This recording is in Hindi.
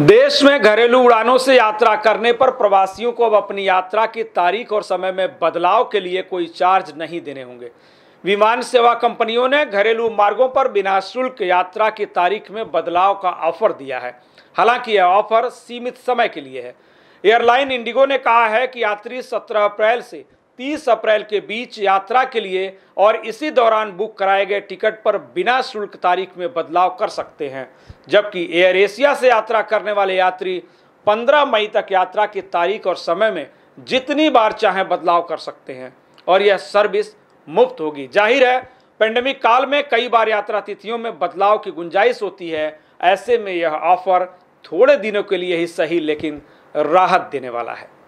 देश में घरेलू उड़ानों से यात्रा करने पर प्रवासियों को अब अपनी यात्रा की तारीख और समय में बदलाव के लिए कोई चार्ज नहीं देने होंगे विमान सेवा कंपनियों ने घरेलू मार्गों पर बिना शुल्क यात्रा की तारीख में बदलाव का ऑफर दिया है हालांकि यह ऑफर सीमित समय के लिए है एयरलाइन इंडिगो ने कहा है कि यात्री 17 अप्रैल से 30 अप्रैल के बीच यात्रा के लिए और इसी दौरान बुक कराए गए टिकट पर बिना शुल्क तारीख में बदलाव कर सकते हैं जबकि एयर एशिया से यात्रा करने वाले यात्री 15 मई तक यात्रा की तारीख और समय में जितनी बार चाहें बदलाव कर सकते हैं और यह सर्विस मुफ्त होगी जाहिर है पेंडेमिक काल में कई बार यात्रा तिथियों में बदलाव की गुंजाइश होती है ऐसे में यह ऑफर थोड़े दिनों के लिए ही सही लेकिन राहत देने वाला है